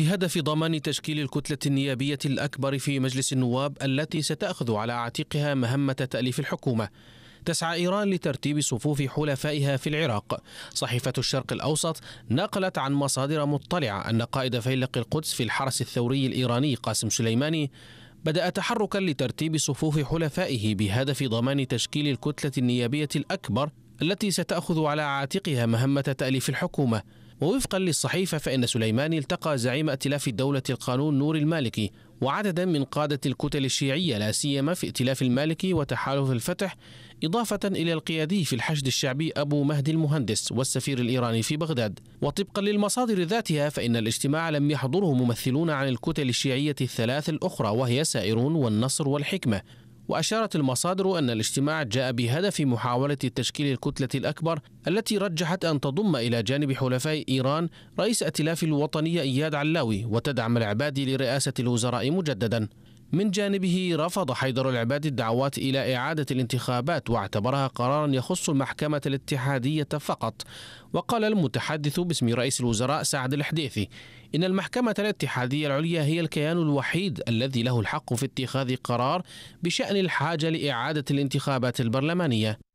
بهدف ضمان تشكيل الكتلة النيابية الأكبر في مجلس النواب التي ستأخذ على عاتقها مهمة تأليف الحكومة تسعى إيران لترتيب صفوف حلفائها في العراق صحيفة الشرق الأوسط نقلت عن مصادر مطلعة أن قائد فيلق القدس في الحرس الثوري الإيراني قاسم سليماني بدأ تحركا لترتيب صفوف حلفائه بهدف ضمان تشكيل الكتلة النيابية الأكبر التي ستأخذ على عاتقها مهمة تأليف الحكومة ووفقا للصحيفة فإن سليماني التقى زعيم ائتلاف الدولة القانون نور المالكي وعددا من قادة الكتل الشيعية لا سيما في ائتلاف المالكي وتحالف الفتح إضافة إلى القيادي في الحشد الشعبي أبو مهدي المهندس والسفير الإيراني في بغداد وطبقا للمصادر ذاتها فإن الاجتماع لم يحضره ممثلون عن الكتل الشيعية الثلاث الأخرى وهي سائرون والنصر والحكمة وأشارت المصادر أن الاجتماع جاء بهدف محاولة تشكيل الكتلة الأكبر التي رجحت أن تضم إلى جانب حلفاء إيران رئيس ائتلاف الوطنية إياد علاوي وتدعم العبادي لرئاسة الوزراء مجددا من جانبه رفض حيدر العباد الدعوات إلى إعادة الانتخابات واعتبرها قرارا يخص المحكمة الاتحادية فقط وقال المتحدث باسم رئيس الوزراء سعد الحديثي إن المحكمة الاتحادية العليا هي الكيان الوحيد الذي له الحق في اتخاذ قرار بشأن الحاجة لإعادة الانتخابات البرلمانية